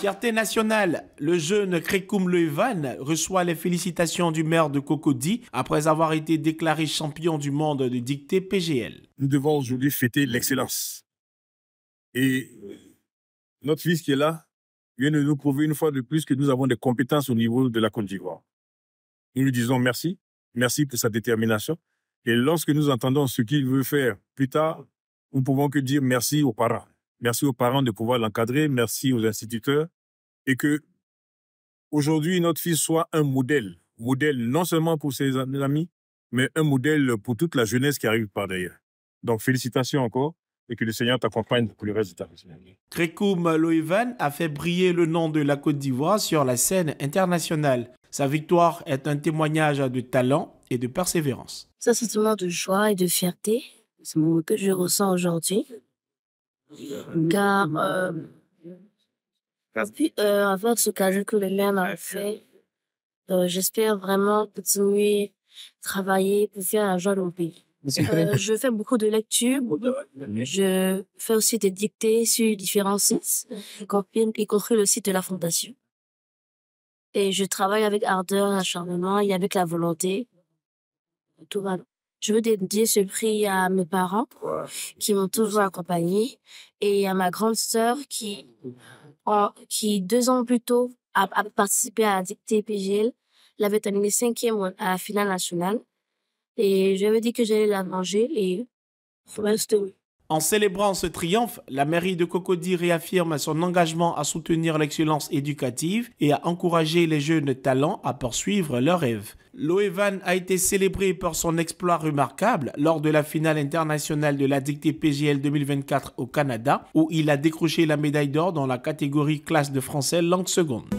fierté nationale, le jeune Krikoum Levan reçoit les félicitations du maire de Cocody après avoir été déclaré champion du monde de dictée PGL. Nous devons aujourd'hui fêter l'excellence. Et notre fils qui est là vient de nous prouver une fois de plus que nous avons des compétences au niveau de la Côte d'Ivoire. Nous lui disons merci, merci pour sa détermination. Et lorsque nous entendons ce qu'il veut faire plus tard, nous ne pouvons que dire merci aux parents. Merci aux parents de pouvoir l'encadrer, merci aux instituteurs, et que aujourd'hui notre fils soit un modèle, modèle non seulement pour ses amis, mais un modèle pour toute la jeunesse qui arrive par derrière. Donc félicitations encore et que le Seigneur t'accompagne pour le reste de ta vie. Malo-Evan a fait briller le nom de la Côte d'Ivoire sur la scène internationale. Sa victoire est un témoignage de talent et de persévérance. Ça, c'est moment de joie et de fierté. C'est ce que je ressens aujourd'hui. Car euh, Merci euh, avec ce cadeau que les maire fait. Euh, J'espère vraiment continuer travailler pour faire un joie au pays. je fais beaucoup de lectures. Je fais aussi des dictées sur différents sites, y compris le site de la Fondation. Et je travaille avec ardeur, acharnement et avec la volonté. va je veux dédier ce prix à mes parents qui m'ont toujours accompagné et à ma grande sœur qui qui, oh, deux ans plus tôt, a, participé à la dictée PGL. l'avait avait terminé cinquième à la finale nationale. Et je me dit que j'allais la manger et oui. En célébrant ce triomphe, la mairie de Cocody réaffirme son engagement à soutenir l'excellence éducative et à encourager les jeunes talents à poursuivre leurs rêves. Loévan e a été célébré pour son exploit remarquable lors de la finale internationale de la dictée PGL 2024 au Canada, où il a décroché la médaille d'or dans la catégorie classe de français langue seconde.